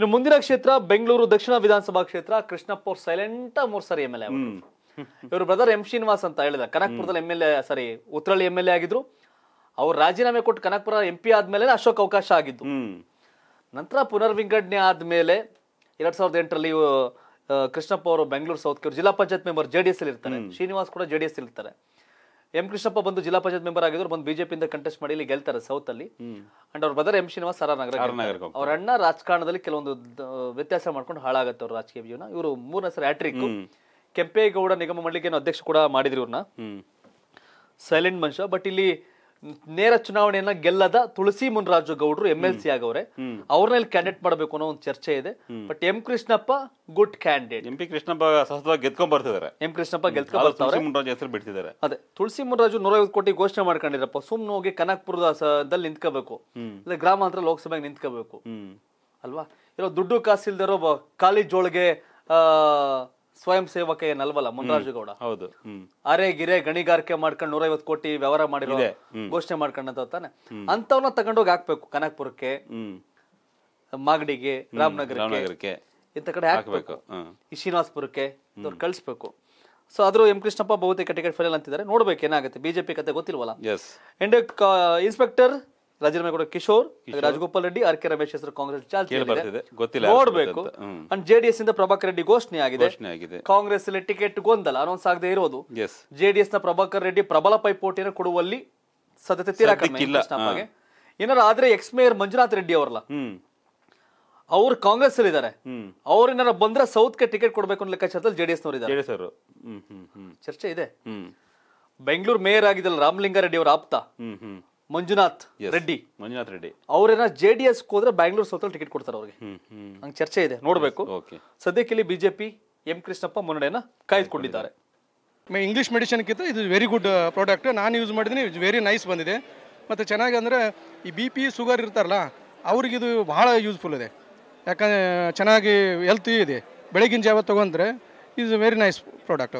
ಇನ್ನು ಮುಂದಿನ ಕ್ಷೇತ್ರ ಬೆಂಗಳೂರು ದಕ್ಷಿಣ ವಿಧಾನಸಭಾ ಕ್ಷೇತ್ರ ಕೃಷ್ಣಪ್ಪ ಸೈಲೆಂಟ್ ಮೂರ್ ಸಾರಿ M L A brother M Srinivas ಅಂತ ಹೇಳಿದ ಕನಕಪುರದಲ್ಲಿ ಎಂ ಎಲ್ ಎ ಸಾರಿ ಉತ್ತರಳ್ಳಿ ಎಂ ಎಲ್ ಎ ಆಗಿದ್ರು ಅವ್ರು ರಾಜೀನಾಮೆ ಕೊಟ್ಟು ಕನಕಪುರ ಎಂ ಪಿ ಆದ್ಮೇಲೆ ಅಶೋಕ್ ಅವಕಾಶ ಆಗಿದ್ದು ನಂತರ ಪುನರ್ವಿಂಗಡಣೆ ಆದ್ಮೇಲೆ ಎರಡ್ ಸಾವಿರದ ಎಂಟರಲ್ಲಿ ಕೃಷ್ಣಪ್ಪ ಅವರು ಬೆಂಗಳೂರು ಸೌತ್ ಜಿಲ್ಲಾ ಪಂಚಾಯತ್ ಮೆಂಬರ್ ಜೆಡಿಎಸ್ ಅಲ್ಲಿ ಇರ್ತಾರೆ ಶ್ರೀನಿವಾಸ್ ಕೂಡ ಜೆಡಿಎಸ್ ಇರ್ತಾರೆ ಎಂ ಕೃಷ್ಣಪ್ಪ ಬಂದು ಜಿಲ್ಲಾ ಪಂಚಾಯತ್ ಮೆಂಬರ್ ಆಗಿದ್ರು ಬಂದು ಇಂದ ಕಂಟೆಸ್ಟ್ ಮಾಡಿ ಇಲ್ಲಿ ಗೆಲ್ತಾರೆ ಸೌತ್ ಅಲ್ಲಿ ಅಂಡ್ ಅವ್ರ ಬ್ರದರ್ ಎಂ ಶ್ರೀನಿವಾಸ್ ನಗರ ಅವ್ರ ಅಣ್ಣ ರಾಜಕಾರಣದಲ್ಲಿ ಕೆಲವೊಂದು ವ್ಯತ್ಯಾಸ ಮಾಡ್ಕೊಂಡು ಹಾಳಾಗತ್ತೆ ಅವ್ರ ರಾಜಕೀಯ ಜೀವನ ಇವರು ಮೂರನೇ ಸರಿ ಹ್ಯಾಟ್ರಿಕ್ ಕೆಂಪೇಗೌಡ ನಿಗಮ ಮಂಡಳಿಗೆ ಅಧ್ಯಕ್ಷ ಕೂಡ ಮಾಡಿದ್ರು ಇವ್ರನ್ನ ಸೈಲೆಂಟ್ ಮನುಷ್ಯ ಬಟ್ ಇಲ್ಲಿ ನೇರ ಚುನಾವಣೆಯನ್ನ ಗೆಲ್ಲದ ತುಳಸಿ ಮುನರಾಜು ಗೌಡ್ರು ಎಂ ಎಲ್ ಸಿ ಆಗವ್ರೆ ಇಲ್ಲಿ ಕ್ಯಾಂಡಿಡೇಟ್ ಮಾಡಬೇಕು ಅನ್ನೋ ಒಂದು ಚರ್ಚೆ ಇದೆ but M Krishnappa good candidate M P Krishnappa ಸತತವಾಗಿ ಗೆದ್ಕೊಂಡ್ ಬರ್ತಿದ್ದಾರೆ ಎಂ ಕೃಷ್ಣಪ್ಪ ಗೆದ್ಕೊಂಡ್ ಬರ್ತಾರೆ ಹೆಸರು ಬಿಡ್ತಿದ್ದಾರೆ ಅದೇ ತುಳಸಿ ಮುನ್ರಾಜು ನೂರೈವತ್ತು ಕೋಟಿ ಘೋಷಣೆ ಮಾಡ್ಕೊಂಡಿದ್ರಪ್ಪ ಸುಮ್ನೆ ಹೋಗಿ ದಲ್ಲಿ ನಿಂತ್ಕೋಬೇಕು ಇಲ್ಲ ಗ್ರಾಮಾಂತರ ಲೋಕಸಭೆಗೆ ನಿಂತ್ಕೋಬೇಕು ಅಲ್ವಾ ಇರೋ ದುಡ್ಡು ಕಾಸಿಲ್ದಿರೋ ಖಾಲಿ ಜೋಳಿಗೆ ಆ ಸ್ವಯಂ ಸೇವಕ ಏನಲ್ವಲ್ಲ ಗೌಡ ಹೌದು ಅರೆ ಗಿರೆ ಗಣಿಗಾರಿಕೆ ಮಾಡ್ಕೊಂಡು ನೂರೈವತ್ತು ಕೋಟಿ ವ್ಯವಹಾರ ಮಾಡಿದ್ರೆ ಘೋಷಣೆ ಮಾಡ್ಕೊಂಡಂತ ತಾನೆ ಅಂತವ್ನ ತಗೊಂಡೋಗಿ ಹಾಕ್ಬೇಕು ಕನಕ್ಪುರಕ್ಕೆ ಮಾಗಡಿಗೆ ರಾಮನಗರಕ್ಕೆ ಇಂತ ಕಡೆ ಹಾಕ್ಬೇಕು ಈ ಶ್ರೀನಿವಾಸ್ಪುರಕ್ಕೆ ಇವ್ರು ಕಳಿಸ್ಬೇಕು ಸೊ ಆದ್ರೂ ಎಂ ಕೃಷ್ಣಪ್ಪ ಬಹುತೇಕ ಟಿಕೆಟ್ ಫೈನಲ್ ಅಂತಿದ್ದಾರೆ ನೋಡ್ಬೇಕು ಏನಾಗುತ್ತೆ ಬಿಜೆಪಿ ಕತೆ ಗೊತ್ತಿಲ್ವಲ್ಲ ಎಂಡ್ ಇನ್ಸ್ಪೆಕ್ಟರ್ ಕೊಡೋ ಕಿಶೋರ್ ರಾಜಗೋಪಾಲ್ ರೆಡ್ಡಿ ಆರ್ ಕೆ ರಮೇಶ್ ಹೆಸರು ಕಾಂಗ್ರೆಸ್ ಗೊತ್ತಿಲ್ಲ ನೋಡ್ಬೇಕು ಅಂಡ್ ಜೆಡಿಎಸ್ ಇಂದ ಪ್ರಭಾಕರ್ ರೆಡ್ಡಿ ಘೋಷಣೆ ಆಗಿದೆ ಕಾಂಗ್ರೆಸ್ ಅಲ್ಲಿ ಟಿಕೆಟ್ ಗೊಂದಲ ಅನೌನ್ಸ್ ಆಗದೆ ಇರೋದು ಜೆಡಿಎಸ್ ನ ಪ್ರಭಾಕರ್ ರೆಡ್ಡಿ ಪ್ರಬಲ ಪೈಪೋಟಿಯನ್ನು ಕೊಡುವಲ್ಲಿ ಸದ್ಯತೆ ತೀರಾ ಕಡಿಮೆ ಏನಾರ ಆದ್ರೆ ಎಕ್ಸ್ ಮೇಯರ್ ಮಂಜುನಾಥ್ ರೆಡ್ಡಿ ಅವರಲ್ಲ ಅವ್ರು ಕಾಂಗ್ರೆಸ್ ಅಲ್ಲಿ ಇದಾರೆ ಏನಾರ ಬಂದ್ರೆ ಸೌತ್ ಗೆ ಟಿಕೆಟ್ ಕೊಡ್ಬೇಕು ಅನ್ನೋ ಲೆಕ್ಕಾಚಾರದಲ್ಲಿ ಜೆಡಿಎಸ್ ನವರು ಇದ್ದಾರೆ ಚರ್ಚೆ ಇದೆ ಬೆಂಗಳೂರು ಮೇಯರ್ ಆಗಿದ್ದಲ್ಲ ರಾಮಲಿಂಗಾರೆಡ್ಡಿ ಅವರ ಆಪ್ತ ಮಂಜುನಾಥ್ ರೆಡ್ಡಿ ಮಂಜುನಾಥ್ ರೆಡ್ಡಿ ಅವ್ರೇನ ಜೆ ಡಿ ಎಸ್ ಹೋದ್ರೆ ಬ್ಯಾಂಗ್ಳೂರ್ ಸೌತಲ್ಲಿ ಟಿಕೆಟ್ ಕೊಡ್ತಾರೆ ಅವ್ರಿಗೆ ಹಂಗೆ ಚರ್ಚೆ ಇದೆ ನೋಡಬೇಕು ಸದ್ಯಕ್ಕೆ ಇಲ್ಲಿ ಬಿಜೆಪಿ ಎಂ ಕೃಷ್ಣಪ್ಪ ಮುನ್ನಡೆಯನ್ನ ಕಾಯ್ದುಕೊಂಡಿದ್ದಾರೆ ಇಂಗ್ಲೀಷ್ ಕಿಂತ ಇದು ವೆರಿ ಗುಡ್ ಪ್ರಾಡಕ್ಟ್ ನಾನು ಯೂಸ್ ಮಾಡಿದ್ದೀನಿ ವೆರಿ ನೈಸ್ ಬಂದಿದೆ ಮತ್ತು ಚೆನ್ನಾಗಿ ಅಂದರೆ ಈ ಬಿ ಪಿ ಶುಗರ್ ಇರ್ತಾರಲ್ಲ ಇದು ಭಾಳ ಯೂಸ್ಫುಲ್ ಇದೆ ಯಾಕಂದ್ರೆ ಚೆನ್ನಾಗಿ ಹೆಲ್ತಿ ಇದೆ ಬೆಳಗಿನ ಜಾವ ತಗೊಂಡ್ರೆ ಇಸ್ ವೆರಿ ನೈಸ್ ಪ್ರಾಡಕ್ಟ್